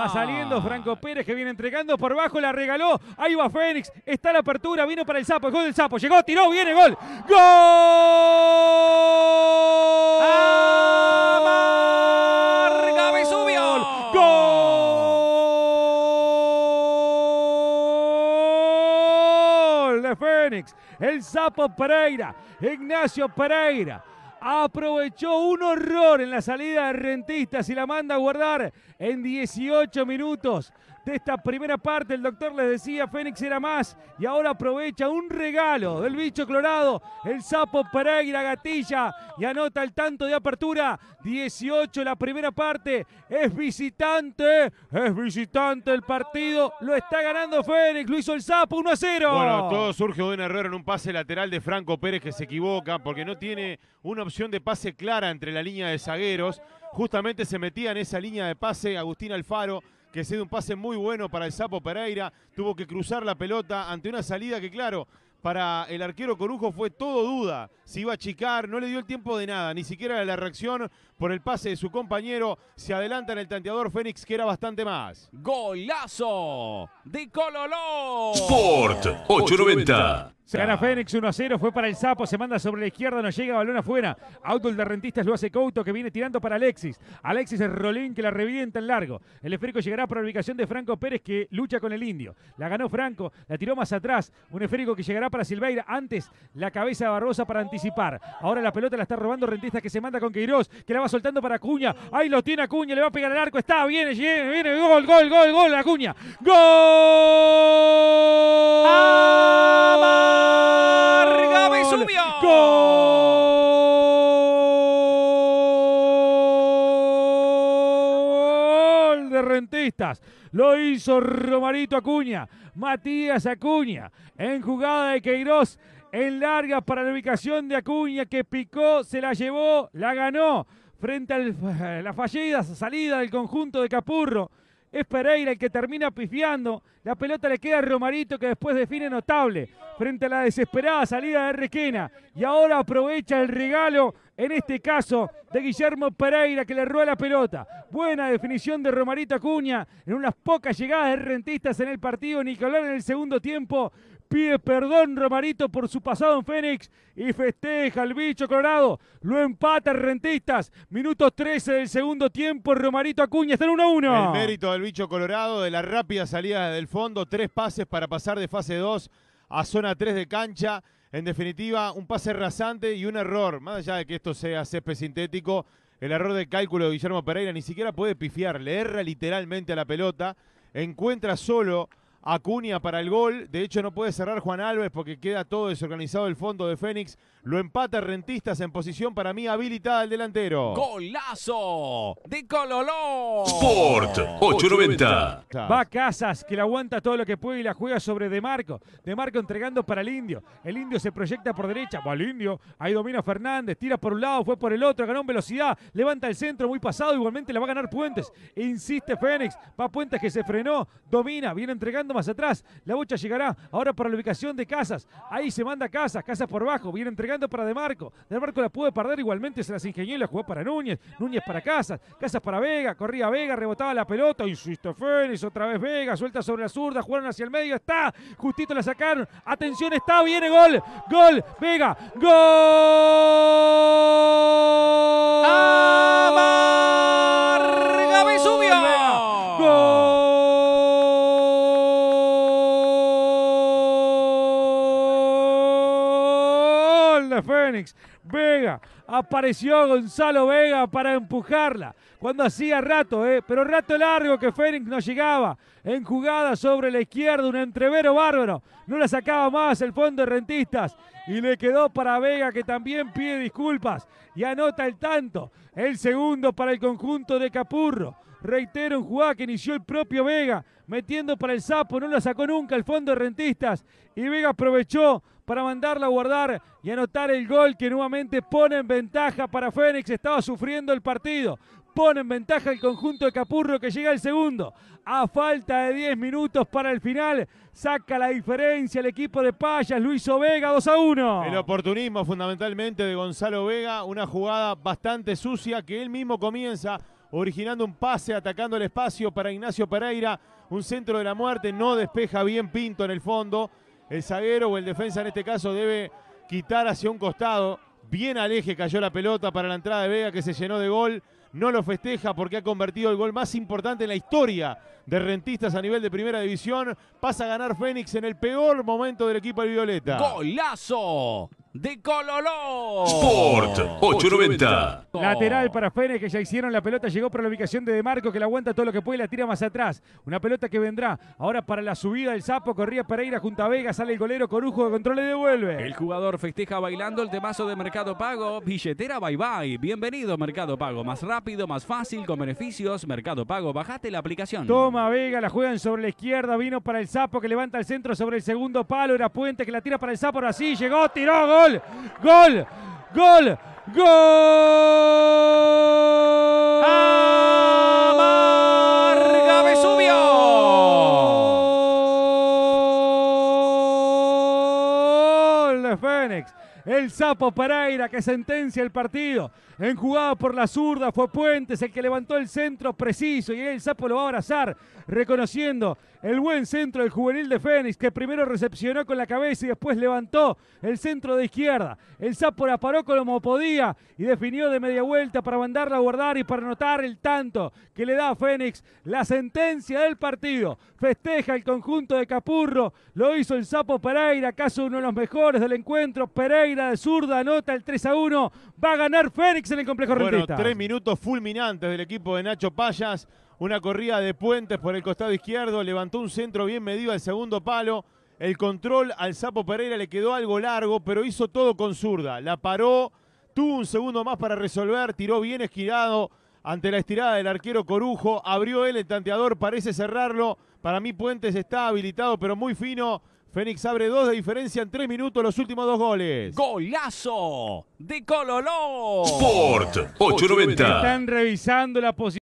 Va saliendo ah. Franco Pérez que viene entregando por bajo, la regaló. Ahí va Fénix, está la apertura, vino para el sapo, el gol del sapo, llegó, tiró, viene gol. ¡Gol! subió ¡Gol! De Fénix, el sapo Pereira, Ignacio Pereira aprovechó un horror en la salida de Rentistas y la manda a guardar en 18 minutos de esta primera parte. El doctor les decía, Fénix era más y ahora aprovecha un regalo del bicho clorado el sapo Pereira Gatilla y anota el tanto de apertura. 18 la primera parte, es visitante, es visitante el partido, lo está ganando Fénix, lo hizo el sapo 1 a 0. Bueno, todo surge de un error en un pase lateral de Franco Pérez que se equivoca porque no tiene una opción de pase clara entre la línea de zagueros. Justamente se metía en esa línea de pase Agustín Alfaro que se dio un pase muy bueno para el Sapo Pereira. Tuvo que cruzar la pelota ante una salida que, claro, para el arquero Corujo fue todo duda. Se iba a achicar, no le dio el tiempo de nada, ni siquiera la reacción por el pase de su compañero. Se adelanta en el tanteador Fénix, que era bastante más. ¡Golazo de Cololó! Sport 890. Se gana Fénix 1 a 0, fue para el Sapo, se manda sobre la izquierda, no llega, balón afuera. Auto el de Rentistas lo hace Couto que viene tirando para Alexis. Alexis es Rolín que la revienta en largo. El esférico llegará por ubicación de Franco Pérez que lucha con el indio. La ganó Franco, la tiró más atrás. Un esférico que llegará para Silveira. Antes la cabeza de Barbosa para anticipar. Ahora la pelota la está robando rentista que se manda con Queiroz, que la va soltando para Cuña Ahí lo tiene Acuña, le va a pegar al arco. Está, viene, viene, viene. Gol, gol, gol, gol, Acuña. ¡Gol! ¡Gol de Rentistas! Lo hizo Romarito Acuña, Matías Acuña, en jugada de Queiroz, en larga para la ubicación de Acuña, que picó, se la llevó, la ganó frente a la fallida salida del conjunto de Capurro es Pereira el que termina pifiando. La pelota le queda a Romarito que después define notable frente a la desesperada salida de Requena. Y ahora aprovecha el regalo, en este caso, de Guillermo Pereira que le roba la pelota. Buena definición de Romarito Acuña en unas pocas llegadas de rentistas en el partido. Nicolás en el segundo tiempo Pide perdón Romarito por su pasado en Fénix y festeja el bicho colorado. Lo empata Rentistas. Minutos 13 del segundo tiempo. Romarito Acuña está en 1-1. El mérito del bicho colorado de la rápida salida del fondo. Tres pases para pasar de fase 2 a zona 3 de cancha. En definitiva, un pase rasante y un error. Más allá de que esto sea césped sintético, el error de cálculo de Guillermo Pereira ni siquiera puede pifiar. Le erra literalmente a la pelota. Encuentra solo Acuña para el gol. De hecho, no puede cerrar Juan Alves porque queda todo desorganizado el fondo de Fénix. Lo empata Rentistas en posición para mí habilitada el delantero. ¡Golazo! ¡De Cololó! Sport 890. Va Casas, que la aguanta todo lo que puede y la juega sobre De Marco. De Marco entregando para el Indio. El Indio se proyecta por derecha. Va el Indio. Ahí domina Fernández. Tira por un lado, fue por el otro. Ganó en velocidad. Levanta el centro, muy pasado. Igualmente le va a ganar Puentes. Insiste Fénix. Va Puentes que se frenó. Domina. Viene entregando más atrás. La bocha llegará ahora para la ubicación de Casas. Ahí se manda Casas. Casas por bajo. Viene entregando para De Marco. De Marco la puede perder igualmente. Se las ingenió y la jugó para Núñez. Núñez para Casas. Casas para Vega. Corría Vega. Rebotaba la pelota. Insisto Fénix. Otra vez Vega. Suelta sobre la zurda. Jugaron hacia el medio. Está. Justito la sacaron. Atención está. Viene gol. Gol. Vega. Gol. Fénix. Vega, apareció Gonzalo Vega para empujarla. Cuando hacía rato, eh, pero rato largo que Fénix no llegaba. En jugada sobre la izquierda, un entrevero bárbaro. No la sacaba más el fondo de rentistas. Y le quedó para Vega que también pide disculpas. Y anota el tanto. El segundo para el conjunto de Capurro. Reitero, un jugada que inició el propio Vega, metiendo para el sapo, no la sacó nunca el fondo de Rentistas. Y Vega aprovechó para mandarla a guardar y anotar el gol que nuevamente pone en ventaja para Fénix. Estaba sufriendo el partido. Pone en ventaja el conjunto de Capurro que llega al segundo. A falta de 10 minutos para el final, saca la diferencia el equipo de Payas, Luis Vega 2 a 1. El oportunismo fundamentalmente de Gonzalo Vega, una jugada bastante sucia que él mismo comienza originando un pase, atacando el espacio para Ignacio Pereira. Un centro de la muerte, no despeja bien Pinto en el fondo. El zaguero o el defensa en este caso debe quitar hacia un costado. Bien al eje cayó la pelota para la entrada de Vega que se llenó de gol. No lo festeja porque ha convertido el gol más importante en la historia de rentistas a nivel de primera división. Pasa a ganar Fénix en el peor momento del equipo de Violeta. ¡Golazo! de Cololó. Sport 890. Lateral para Férez que ya hicieron la pelota. Llegó para la ubicación de, de Marco que la aguanta todo lo que puede y la tira más atrás. Una pelota que vendrá ahora para la subida del sapo. Corría Pereira junto a Vega. Sale el golero Corujo de control y devuelve. El jugador festeja bailando el temazo de Mercado Pago. Billetera bye bye. Bienvenido Mercado Pago. Más rápido, más fácil, con beneficios. Mercado Pago. Bajate la aplicación. Toma Vega. La juegan sobre la izquierda. Vino para el sapo que levanta el centro sobre el segundo palo. Era Puente que la tira para el sapo. Ahora sí llegó. Tiró. Gol gol, gol, gol, gol. ¡Amarga Vesubio! Gol de Fénix. El Sapo Pereira que sentencia el partido. En jugada por la zurda fue Puentes el que levantó el centro preciso y el Sapo lo va a abrazar reconociendo el buen centro del juvenil de Fénix, que primero recepcionó con la cabeza y después levantó el centro de izquierda. El Sapo la paró como podía y definió de media vuelta para mandarla a guardar y para anotar el tanto que le da a Fénix la sentencia del partido. Festeja el conjunto de Capurro, lo hizo el Sapo Pereira, acaso uno de los mejores del encuentro. Pereira de zurda anota el 3 a 1. Va a ganar Fénix en el complejo bueno, Tres minutos fulminantes del equipo de Nacho Payas. Una corrida de puentes por el costado izquierdo. Levantó un centro bien medido al segundo palo. El control al Sapo Pereira le quedó algo largo, pero hizo todo con zurda. La paró, tuvo un segundo más para resolver, tiró bien esquilado ante la estirada del arquero Corujo. Abrió él el tanteador, parece cerrarlo. Para mí Puentes está habilitado, pero muy fino. Fénix abre dos de diferencia en tres minutos los últimos dos goles. ¡Golazo de Cololó! Sport 890. Están revisando la posición.